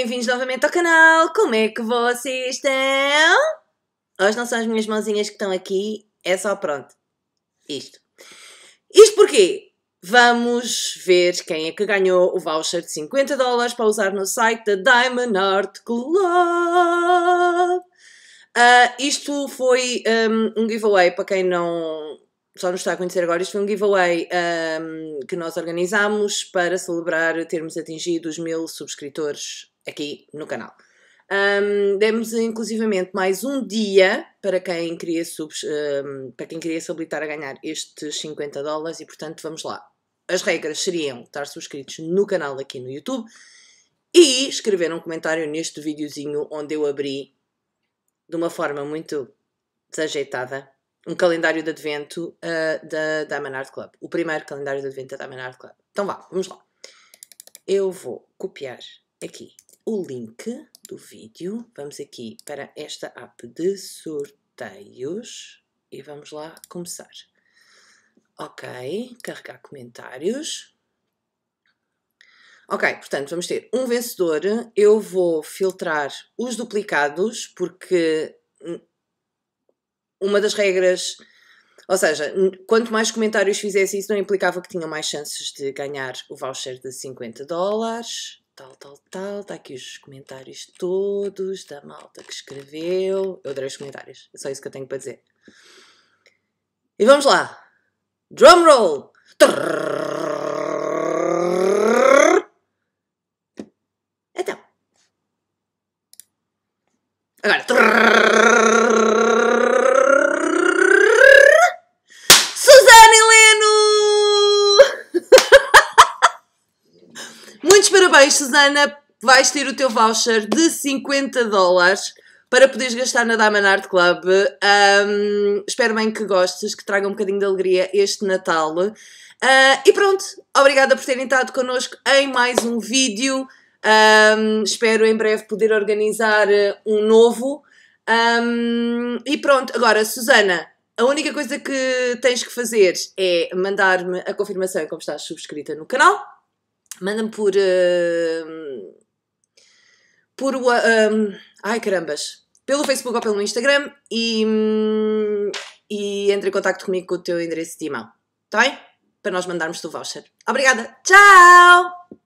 Bem-vindos novamente ao canal, como é que vocês estão? Hoje não são as minhas mãozinhas que estão aqui, é só pronto, isto. Isto porquê? Vamos ver quem é que ganhou o voucher de 50 dólares para usar no site da Diamond Art Club. Uh, isto foi um, um giveaway para quem não pessoal nos está a conhecer agora, isto foi um giveaway um, que nós organizámos para celebrar termos atingido os mil subscritores aqui no canal. Um, demos inclusivamente mais um dia para quem, queria subs, um, para quem queria se habilitar a ganhar estes 50 dólares e portanto vamos lá. As regras seriam estar subscritos no canal aqui no YouTube e escrever um comentário neste videozinho onde eu abri de uma forma muito desajeitada um calendário de advento uh, da Diamond Art Club. O primeiro calendário de advento da Diamond Art Club. Então vá, vamos lá. Eu vou copiar aqui o link do vídeo. Vamos aqui para esta app de sorteios e vamos lá começar. Ok, carregar comentários. Ok, portanto, vamos ter um vencedor. Eu vou filtrar os duplicados, porque uma das regras. Ou seja, quanto mais comentários fizesse, isso não implicava que tinha mais chances de ganhar o voucher de 50 dólares. Tal, tal, tal. Está aqui os comentários todos da malta que escreveu. Eu adorei os comentários. É só isso que eu tenho para dizer. E vamos lá. Drum roll! Então. Agora. Muitos parabéns, Susana. Vais ter o teu voucher de 50 dólares para poderes gastar na Diamond Art Club. Um, espero bem que gostes, que traga um bocadinho de alegria este Natal. Uh, e pronto, obrigada por terem estado connosco em mais um vídeo. Um, espero em breve poder organizar ah, um novo. Um, e pronto, agora, Susana, a única coisa que tens que fazer é mandar-me a confirmação como estás subscrita no canal Manda-me por. Uh, por. Uh, ai carambas! Pelo Facebook ou pelo Instagram e. Um, e entre em contato comigo com o teu endereço de e-mail. Tá bem? Para nós mandarmos o voucher. Obrigada! Tchau!